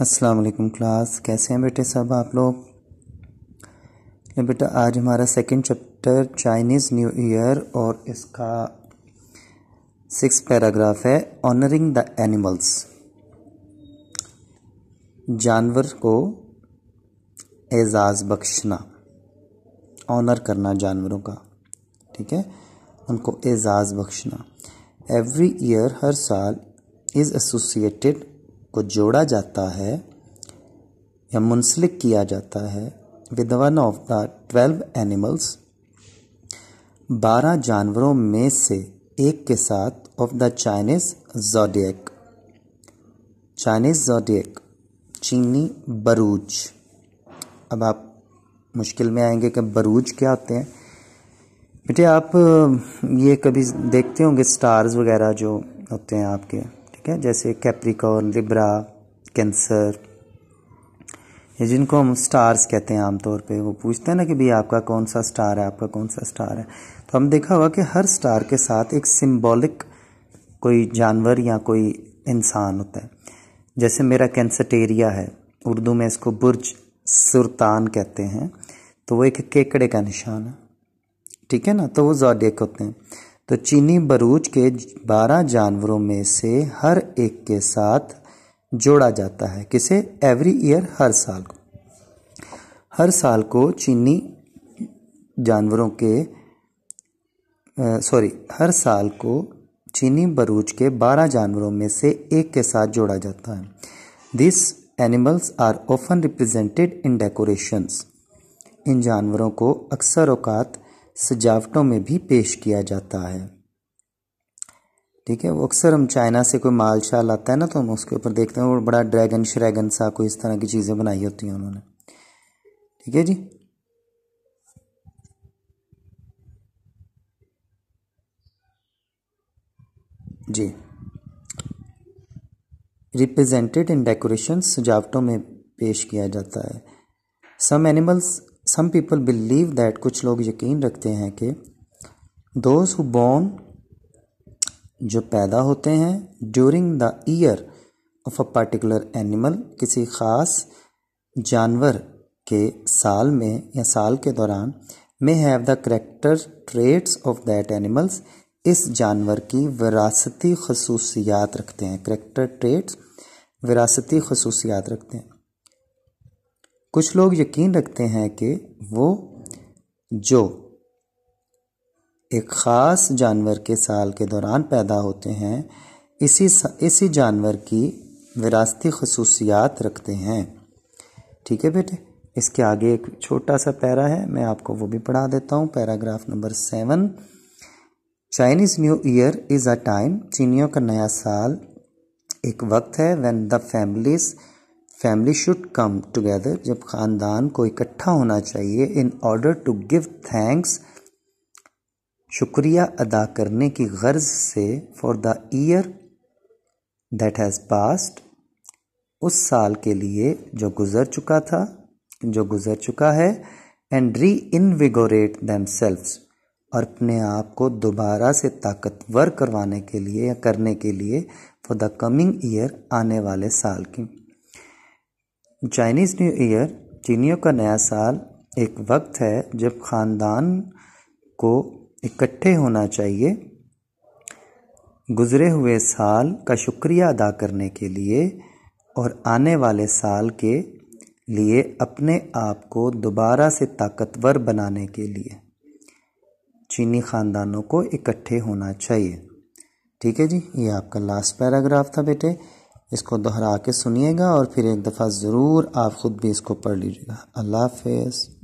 अस्सलाम वालेकुम क्लास कैसे हैं बेटे सब आप लोग बेटा आज हमारा second chapter Chinese new year और इसका सिक्स पैराग्राफ है ऑनरिंग द एनिमल्स जानवर को एजाज़ बख्शना ऑनर करना जानवरों का ठीक है उनको एजाज़ बख्शना एवरी ईयर हर साल इज़ एसोसिएटेड को जोड़ा जाता है या मुंसलिक किया जाता है with one of the twelve animals बारह जानवरों में से एक के साथ of the Chinese zodiac Chinese zodiac चीनी बरूज अब आप मुश्किल में आएंगे कि बरूज क्या होते हैं बेटे आप ये कभी देखते होंगे स्टार्स वगैरह जो होते हैं आपके ठीक है जैसे कैप्रिकॉन लिब्रा कैंसर ये जिनको हम स्टार्स कहते हैं आमतौर पे वो पूछते हैं ना कि भाई आपका कौन सा स्टार है आपका कौन सा स्टार है तो हम देखा हुआ कि हर स्टार के साथ एक सिंबॉलिक कोई जानवर या कोई इंसान होता है जैसे मेरा कैंसटेरिया है उर्दू में इसको बुर्ज सुरतान कहते हैं तो वो एक केकड़े का निशान है ठीक है ना तो वो जॉडिक होते हैं तो चीनी बरूज के बारह जानवरों में से हर एक के साथ जोड़ा जाता है किसे एवरी ईयर हर साल को हर साल को चीनी जानवरों के सॉरी हर साल को चीनी बरूज के 12 जानवरों में से एक के साथ जोड़ा जाता है this animals are often represented in decorations इन जानवरों को अक्सर औकात सजावटों में भी पेश किया जाता है ठीक है वो अक्सर हम चाइना से कोई माल शाल आता है ना तो हम उसके ऊपर देखते हैं और बड़ा ड्रैगन श्रैगन सा कोई इस तरह की चीज़ें बनाई होती हैं उन्होंने ठीक है जी जी रिप्रेजेंटेड इन डेकोरेशन सजावटों में पेश किया जाता है some animals some people believe that कुछ लोग यकीन रखते हैं कि दोज हु बॉर्न जो पैदा होते हैं during the year of a particular animal किसी ख़ास जानवर के साल में या साल के दौरान may have the character traits of that animals इस जानवर की विरासती खसूसियात रखते हैं करेक्टर ट्रेट्स विरासती खसूसियात रखते हैं कुछ लोग यकीन रखते हैं कि वो जो एक ख़ास जानवर के साल के दौरान पैदा होते हैं इसी इसी जानवर की विरासती खसूसियात रखते हैं ठीक है बेटे इसके आगे एक छोटा सा पैरा है मैं आपको वो भी पढ़ा देता हूँ paragraph number seven Chinese new year is a time चीनियों का नया साल एक वक्त है when the families family should come together जब ख़ानदान को इकट्ठा होना चाहिए in order to give thanks शुक्रिया अदा करने की गर्ज से for the year that has past उस साल के लिए जो गुज़र चुका था जो गुज़र चुका है एंड री इनविगोरेट दैम सेल्फ्स और अपने आप को दोबारा से ताकतवर करवाने के लिए या करने के लिए फॉर द कमिंग ईयर आने वाले साल की चाइनीज़ न्यू ईयर चीनियों का नया साल एक वक्त है जब ख़ानदान को इकट्ठे होना चाहिए गुज़रे हुए साल का शुक्रिया अदा करने के लिए और आने वाले साल के लिए अपने आप को दोबारा से ताकतवर बनाने के लिए चीनी ख़ानदानों को इकट्ठे होना चाहिए ठीक है जी ये आपका लास्ट पैराग्राफ था बेटे इसको दोहरा के सुनिएगा और फिर एक दफ़ा ज़रूर आप ख़ुद भी इसको पढ़ लीजिएगा अल्लाह हाफ